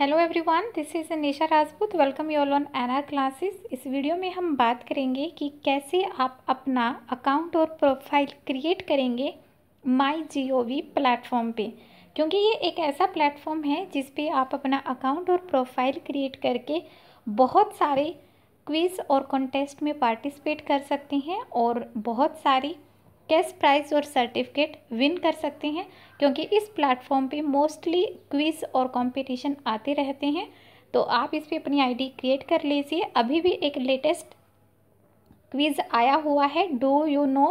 hello everyone this is Nisha Rajput welcome you all on N R classes इस video में हम बात करेंगे कि कैसे आप अपना अकाउंट और प्रोफाइल क्रिएट करेंगे माई जी ओ वी प्लेटफॉर्म पर क्योंकि ये एक ऐसा प्लेटफॉर्म है जिस पे आप अपना अकाउंट और प्रोफाइल क्रिएट करके बहुत सारे क्विज़ और कॉन्टेस्ट में पार्टिसिपेट कर सकते हैं और बहुत सारी कैश प्राइज और सर्टिफिकेट विन कर सकते हैं क्योंकि इस प्लेटफॉर्म पे मोस्टली क्विज और कंपटीशन आते रहते हैं तो आप इस पर अपनी आईडी क्रिएट कर लीजिए अभी भी एक लेटेस्ट क्विज आया हुआ है do you know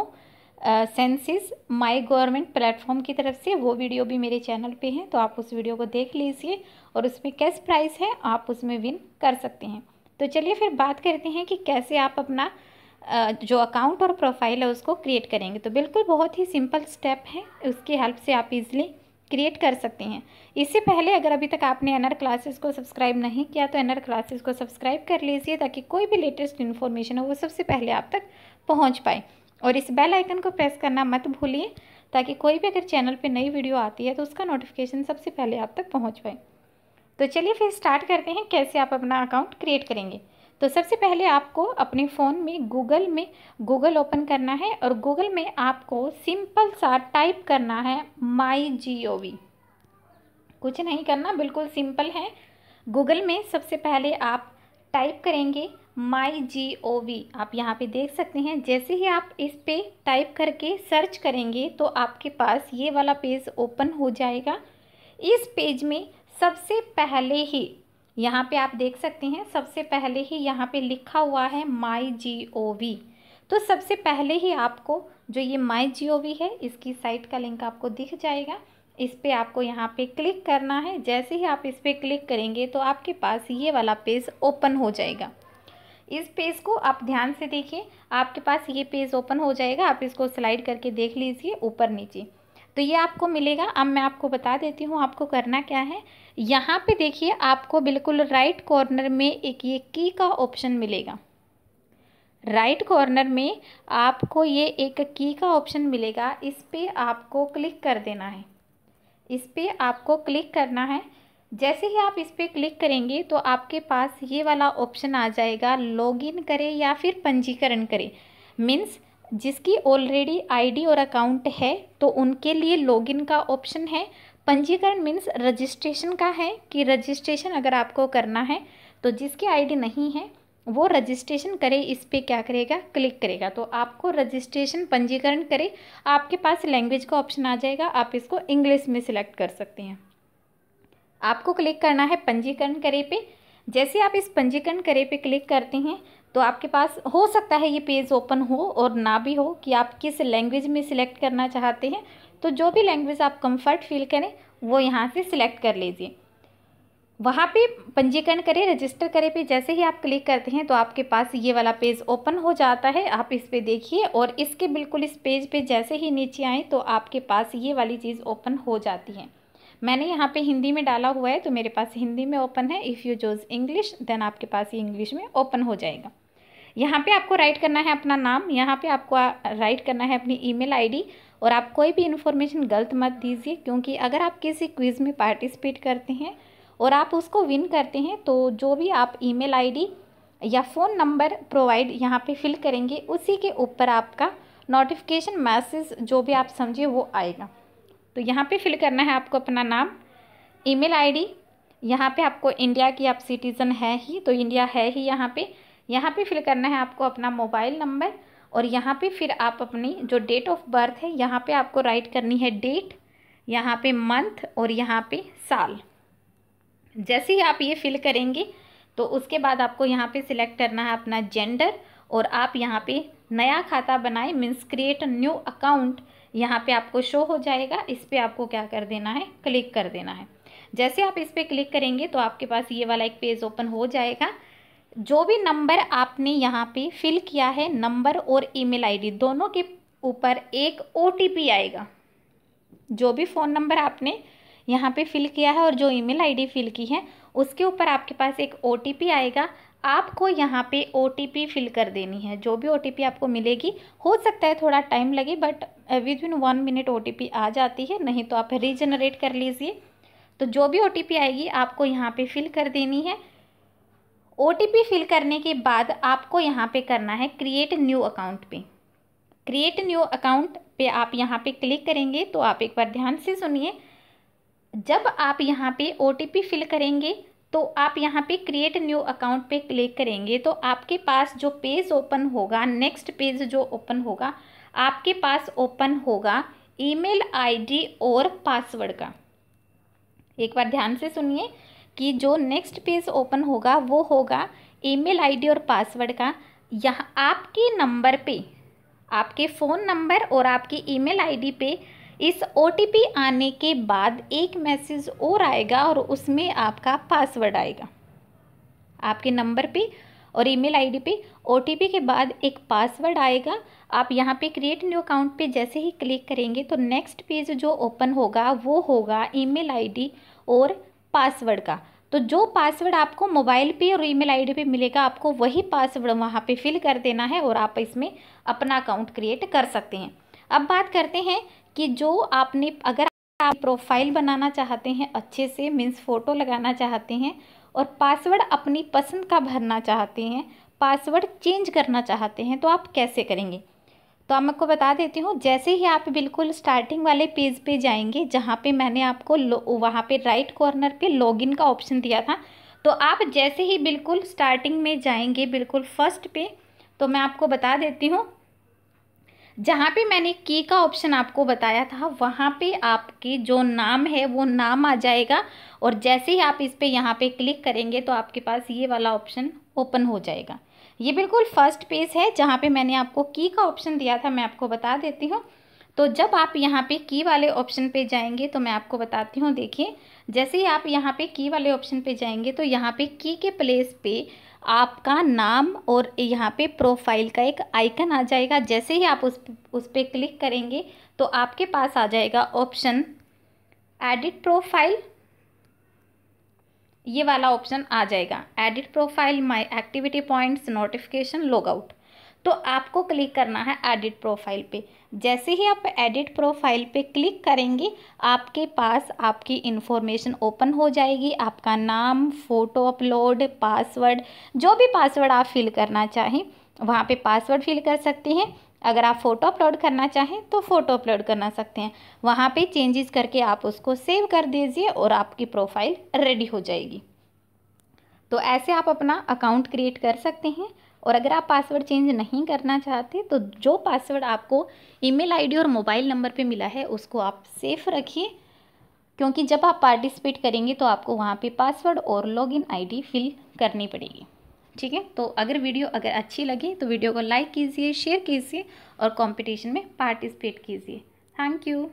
census my government platform की तरफ से वो वीडियो भी मेरे चैनल पे है तो आप उस वीडियो को देख लीजिए और उसमें कैश प्राइज़ है आप उसमें विन कर सकते हैं तो चलिए फिर बात करते हैं कि कैसे आप अपना जो अकाउंट और प्रोफाइल है उसको क्रिएट करेंगे तो बिल्कुल बहुत ही सिंपल स्टेप है उसकी हेल्प से आप इजीली क्रिएट कर सकते हैं इससे पहले अगर अभी तक आपने एनआर क्लासेस को सब्सक्राइब नहीं किया तो एनआर क्लासेस को सब्सक्राइब कर लीजिए ताकि कोई भी लेटेस्ट इन्फॉर्मेशन हो वो सबसे पहले आप तक पहुँच पाए और इस बेल आइकन को प्रेस करना मत भूलिए ताकि कोई भी अगर चैनल पर नई वीडियो आती है तो उसका नोटिफिकेशन सबसे पहले आप तक पहुँच पाए तो चलिए फिर स्टार्ट करते हैं कैसे आप अपना अकाउंट क्रिएट करेंगे तो सबसे पहले आपको अपने फ़ोन में गूगल में गूगल ओपन करना है और गूगल में आपको सिंपल सा टाइप करना है माई जी ओ वी कुछ नहीं करना बिल्कुल सिंपल है गूगल में सबसे पहले आप टाइप करेंगे माई जी ओ वी आप यहाँ पे देख सकते हैं जैसे ही आप इस पर टाइप करके सर्च करेंगे तो आपके पास ये वाला पेज ओपन हो जाएगा इस पेज में सबसे पहले ही यहाँ पे आप देख सकते हैं सबसे पहले ही यहाँ पे लिखा हुआ है माई जी ओ वी तो सबसे पहले ही आपको जो ये माई जी ओ वी है इसकी साइट का लिंक आपको दिख जाएगा इस पर आपको यहाँ पे क्लिक करना है जैसे ही आप इस पर क्लिक करेंगे तो आपके पास ये वाला पेज ओपन हो जाएगा इस पेज को आप ध्यान से देखिए आपके पास ये पेज ओपन हो जाएगा आप इसको स्लाइड करके देख लीजिए ऊपर नीचे तो ये आपको मिलेगा अब मैं आपको बता देती हूँ आपको करना क्या है यहाँ पे देखिए आपको बिल्कुल राइट कॉर्नर में एक ये की का ऑप्शन मिलेगा राइट कॉर्नर में आपको ये एक की का ऑप्शन मिलेगा इस पर आपको क्लिक कर देना है इस पर आपको क्लिक करना है जैसे ही आप इस पर क्लिक करेंगे तो आपके पास ये वाला ऑप्शन आ जाएगा लॉगिन करें या फिर पंजीकरण करें मीन्स जिसकी ऑलरेडी आईडी और अकाउंट है तो उनके लिए लॉगिन का ऑप्शन है पंजीकरण मीन्स रजिस्ट्रेशन का है कि रजिस्ट्रेशन अगर आपको करना है तो जिसकी आईडी नहीं है वो रजिस्ट्रेशन करे इस पर क्या करेगा क्लिक करेगा तो आपको रजिस्ट्रेशन पंजीकरण करे आपके पास लैंग्वेज का ऑप्शन आ जाएगा आप इसको इंग्लिश में सिलेक्ट कर सकते हैं आपको क्लिक करना है पंजीकरण करे पे जैसे आप इस पंजीकरण करे पे क्लिक करते हैं तो आपके पास हो सकता है ये पेज ओपन हो और ना भी हो कि आप किस लैंग्वेज में सिलेक्ट करना चाहते हैं तो जो भी लैंग्वेज आप कंफर्ट फील करें वो यहाँ से सिलेक्ट कर लीजिए वहाँ पे पंजीकरण करें रजिस्टर करें पे जैसे ही आप क्लिक करते हैं तो आपके पास ये वाला पेज ओपन हो जाता है आप इस पर देखिए और इसके बिल्कुल इस पेज पे जैसे ही नीचे आएँ तो आपके पास ये वाली चीज़ ओपन हो जाती है मैंने यहाँ पे हिंदी में डाला हुआ है तो मेरे पास हिंदी में ओपन है if you choose English then आपके पास ही इंग्लिश में ओपन हो जाएगा यहाँ पे आपको राइट करना है अपना नाम यहाँ पे आपको राइट करना है अपनी ईमेल आईडी और आप कोई भी इन्फॉर्मेशन गलत मत दीजिए क्योंकि अगर आप किसी क्विज़ में पार्टिसिपेट करते हैं और आप उसको विन करते हैं तो जो भी आप ई मेल या फ़ोन नंबर प्रोवाइड यहाँ पर फिल करेंगे उसी के ऊपर आपका नोटिफिकेशन मैसेज जो भी आप समझिए वो आएगा तो यहाँ पे फिल करना है आपको अपना नाम ईमेल आईडी यहाँ पे आपको इंडिया की आप सिटीज़न है ही तो इंडिया है ही यहाँ पे यहाँ पे फिल करना है आपको अपना मोबाइल नंबर और यहाँ पे फिर आप अपनी जो डेट ऑफ बर्थ है यहाँ पे आपको राइट करनी है डेट यहाँ पे मंथ और यहाँ पे साल जैसे ही आप ये फिल करेंगे तो उसके बाद आपको यहाँ पे सिलेक्ट करना है अपना जेंडर और आप यहाँ पे नया खाता बनाए मीन्स क्रिएट न्यू अकाउंट यहाँ पे आपको शो हो जाएगा इस पर आपको क्या कर देना है क्लिक कर देना है जैसे आप इस पर क्लिक करेंगे तो आपके पास ये वाला एक पेज ओपन हो जाएगा जो भी नंबर आपने यहाँ पे फिल किया है नंबर और ईमेल आईडी दोनों के ऊपर एक ओ आएगा जो भी फ़ोन नंबर आपने यहाँ पे फिल किया है और जो ईमेल आईडी फिल की है उसके ऊपर आपके पास एक ओ आएगा आपको यहाँ पे ओ फिल कर देनी है जो भी ओ आपको मिलेगी हो सकता है थोड़ा टाइम लगे but within one minute ओ आ जाती है नहीं तो आप रीजनरेट कर लीजिए तो जो भी ओ आएगी आपको यहाँ पे फिल कर देनी है ओ फिल करने के बाद आपको यहाँ पे करना है क्रिएट न्यू अकाउंट पे क्रिएट न्यू अकाउंट पे आप यहाँ पे क्लिक करेंगे तो आप एक बार ध्यान से सुनिए जब आप यहाँ पे ओ फिल करेंगे तो आप यहाँ पे क्रिएट न्यू अकाउंट पे क्लिक करेंगे तो आपके पास जो पेज ओपन होगा नेक्स्ट पेज जो ओपन होगा आपके पास ओपन होगा ईमेल आईडी और पासवर्ड का एक बार ध्यान से सुनिए कि जो नेक्स्ट पेज ओपन होगा वो होगा ईमेल आईडी और पासवर्ड का यहाँ आपके नंबर पे आपके फ़ोन नंबर और आपकी ईमेल आईडी पे इस ओ आने के बाद एक मैसेज और आएगा और उसमें आपका पासवर्ड आएगा आपके नंबर पे और ईमेल आईडी पे ओ के बाद एक पासवर्ड आएगा आप यहाँ पे क्रिएट न्यू अकाउंट पे जैसे ही क्लिक करेंगे तो नेक्स्ट पेज जो ओपन होगा वो होगा ईमेल आईडी और पासवर्ड का तो जो पासवर्ड आपको मोबाइल पे और ईमेल आईडी पे मिलेगा आपको वही पासवर्ड वहाँ पे फिल कर देना है और आप इसमें अपना अकाउंट क्रिएट कर सकते हैं अब बात करते हैं कि जो आपने अगर आप प्रोफाइल बनाना चाहते हैं अच्छे से मीन्स फ़ोटो लगाना चाहते हैं और पासवर्ड अपनी पसंद का भरना चाहते हैं पासवर्ड चेंज करना चाहते हैं तो आप कैसे करेंगे तो आप आपको बता देती हूँ जैसे ही आप बिल्कुल स्टार्टिंग वाले पेज पे जाएंगे जहाँ पे मैंने आपको वहाँ पे राइट कॉर्नर पे लॉगिन का ऑप्शन दिया था तो आप जैसे ही बिल्कुल स्टार्टिंग में जाएंगे बिल्कुल फर्स्ट पे तो मैं आपको बता देती हूँ जहाँ पे मैंने की का ऑप्शन आपको बताया था वहाँ पे आपके जो नाम है वो नाम आ जाएगा और जैसे ही आप इस पर यहाँ पे क्लिक करेंगे तो आपके पास ये वाला ऑप्शन ओपन हो जाएगा ये बिल्कुल फर्स्ट पेज है जहाँ पे मैंने आपको की का ऑप्शन दिया था मैं आपको बता देती हूँ तो जब आप यहाँ पे की वाले ऑप्शन पे जाएंगे तो मैं आपको बताती हूँ देखिए जैसे ही आप यहाँ पे की वाले ऑप्शन पे जाएंगे तो यहाँ पे की के प्लेस पे आपका नाम और यहाँ पे प्रोफाइल का एक आइकन आ जाएगा जैसे ही आप उस उस पर क्लिक करेंगे तो आपके पास आ जाएगा ऑप्शन एडिट प्रोफाइल ये वाला ऑप्शन आ जाएगा edit profile my activity points notification log out तो आपको क्लिक करना है एडिट प्रोफाइल पे जैसे ही आप एडिट प्रोफाइल पे क्लिक करेंगे आपके पास आपकी इन्फॉर्मेशन ओपन हो जाएगी आपका नाम फ़ोटो अपलोड पासवर्ड जो भी पासवर्ड आप फिल करना चाहें वहाँ पे पासवर्ड फिल कर सकते हैं अगर आप फ़ोटो अपलोड करना चाहें तो फ़ोटो अपलोड करना सकते हैं वहाँ पे चेंजेस करके आप उसको सेव कर दीजिए और आपकी प्रोफाइल रेडी हो जाएगी तो ऐसे आप अपना अकाउंट क्रिएट कर सकते हैं और अगर आप पासवर्ड चेंज नहीं करना चाहते तो जो पासवर्ड आपको ईमेल आईडी और मोबाइल नंबर पे मिला है उसको आप सेफ रखिए क्योंकि जब आप पार्टिसिपेट करेंगे तो आपको वहाँ पे पासवर्ड और लॉगिन आईडी फिल करनी पड़ेगी ठीक है तो अगर वीडियो अगर अच्छी लगी तो वीडियो को लाइक कीजिए शेयर कीजिए और कॉम्पिटिशन में पार्टिसिपेट कीजिए थैंक यू